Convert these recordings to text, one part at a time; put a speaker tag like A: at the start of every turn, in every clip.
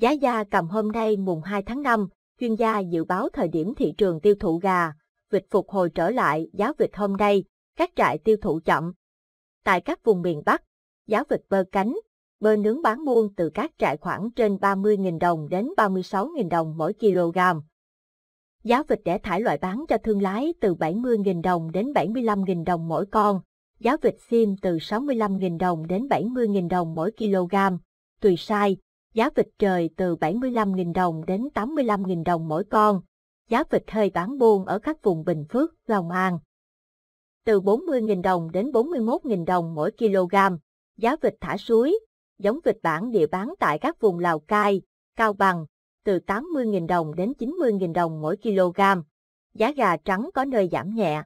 A: Giá da cầm hôm nay mùng 2 tháng 5, chuyên gia dự báo thời điểm thị trường tiêu thụ gà, vịt phục hồi trở lại giá vịt hôm nay, các trại tiêu thụ chậm. Tại các vùng miền Bắc, giá vịt bơ cánh, bơ nướng bán buôn từ các trại khoảng trên 30.000 đồng đến 36.000 đồng mỗi kg. Giá vịt đẻ thải loại bán cho thương lái từ 70.000 đồng đến 75.000 đồng mỗi con, giá vịt sim từ 65.000 đồng đến 70.000 đồng mỗi kg, tùy size, Giá vịt trời từ 75.000 đồng đến 85.000 đồng mỗi con. Giá vịt hơi bán buôn ở các vùng Bình Phước, Long An. Từ 40.000 đồng đến 41.000 đồng mỗi kg. Giá vịt thả suối. Giống vịt bản địa bán tại các vùng Lào Cai, Cao Bằng, từ 80.000 đồng đến 90.000 đồng mỗi kg. Giá gà trắng có nơi giảm nhẹ.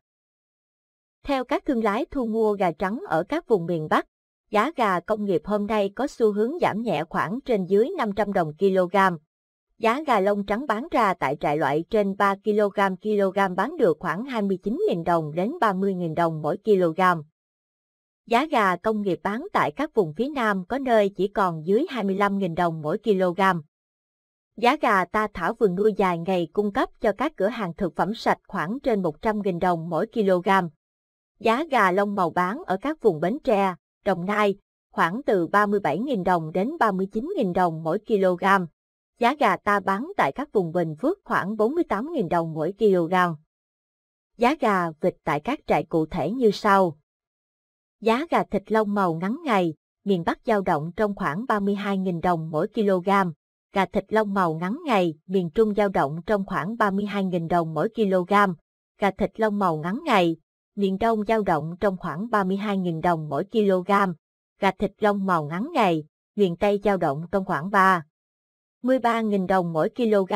A: Theo các thương lái thu mua gà trắng ở các vùng miền Bắc, giá gà công nghiệp hôm nay có xu hướng giảm nhẹ khoảng trên dưới 500 đồng kg. Giá gà lông trắng bán ra tại trại loại trên 3 kg kg bán được khoảng 29.000 đồng đến 30.000 đồng mỗi kg. Giá gà công nghiệp bán tại các vùng phía Nam có nơi chỉ còn dưới 25.000 đồng mỗi kg. Giá gà ta thảo vườn nuôi dài ngày cung cấp cho các cửa hàng thực phẩm sạch khoảng trên 100.000 đồng mỗi kg. Giá gà lông màu bán ở các vùng Bến Tre, Đồng Nai, khoảng từ 37.000 đồng đến 39.000 đồng mỗi kg. Giá gà ta bán tại các vùng bình phước khoảng 48.000 đồng mỗi kg. Giá gà vịt tại các trại cụ thể như sau. Giá gà thịt lông màu ngắn ngày, miền Bắc dao động trong khoảng 32.000 đồng mỗi kg. Gà thịt lông màu ngắn ngày, miền Trung dao động trong khoảng 32.000 đồng mỗi kg. Gà thịt lông màu ngắn ngày, miền đông dao động trong khoảng 32.000 đồng mỗi kg, gà thịt lông màu ngắn ngày, miền Tây dao động trong khoảng 3. 13.000 đồng mỗi kg,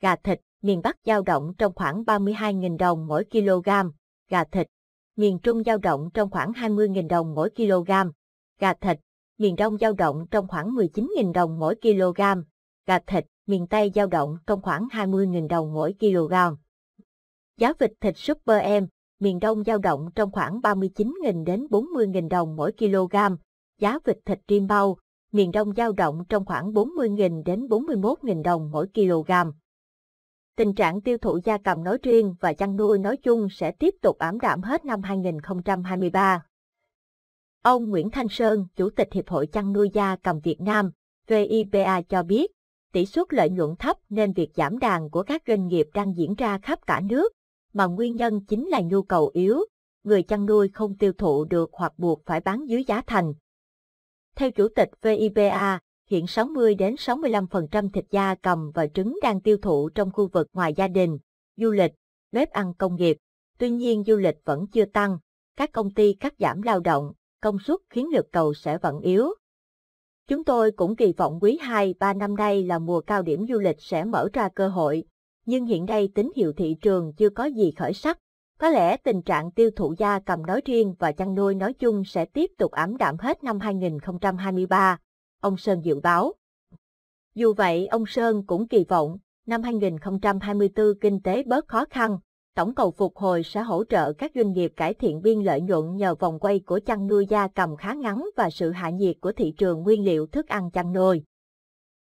A: gà thịt, miền Bắc dao động trong khoảng 32.000 đồng mỗi kg, gà thịt, miền Trung dao động trong khoảng 20.000 đồng mỗi kg, gà thịt, miền Đông dao động trong khoảng 19.000 đồng mỗi kg, gà thịt, miền Tây dao động trong khoảng 20.000 đồng mỗi kg. Giá vịt thịt Super em miền Đông dao động trong khoảng 39.000 đến 40.000 đồng mỗi kg, giá vịt thịt rim bao, miền Đông dao động trong khoảng 40.000 đến 41.000 đồng mỗi kg. Tình trạng tiêu thụ gia cầm nói riêng và chăn nuôi nói chung sẽ tiếp tục ảm đạm hết năm 2023. Ông Nguyễn Thanh Sơn, Chủ tịch Hiệp hội Chăn nuôi gia cầm Việt Nam, VIPA cho biết, tỷ suất lợi nhuận thấp nên việc giảm đàn của các doanh nghiệp đang diễn ra khắp cả nước, mà nguyên nhân chính là nhu cầu yếu, người chăn nuôi không tiêu thụ được hoặc buộc phải bán dưới giá thành. Theo Chủ tịch VIPA, hiện 60-65% thịt da cầm và trứng đang tiêu thụ trong khu vực ngoài gia đình, du lịch, bếp ăn công nghiệp. Tuy nhiên du lịch vẫn chưa tăng, các công ty cắt giảm lao động, công suất khiến lực cầu sẽ vẫn yếu. Chúng tôi cũng kỳ vọng quý 2-3 năm nay là mùa cao điểm du lịch sẽ mở ra cơ hội, nhưng hiện nay tín hiệu thị trường chưa có gì khởi sắc. Có lẽ tình trạng tiêu thụ gia cầm nói riêng và chăn nuôi nói chung sẽ tiếp tục ảm đạm hết năm 2023, ông Sơn dự báo. Dù vậy, ông Sơn cũng kỳ vọng năm 2024 kinh tế bớt khó khăn, tổng cầu phục hồi sẽ hỗ trợ các doanh nghiệp cải thiện biên lợi nhuận nhờ vòng quay của chăn nuôi gia cầm khá ngắn và sự hạ nhiệt của thị trường nguyên liệu thức ăn chăn nuôi.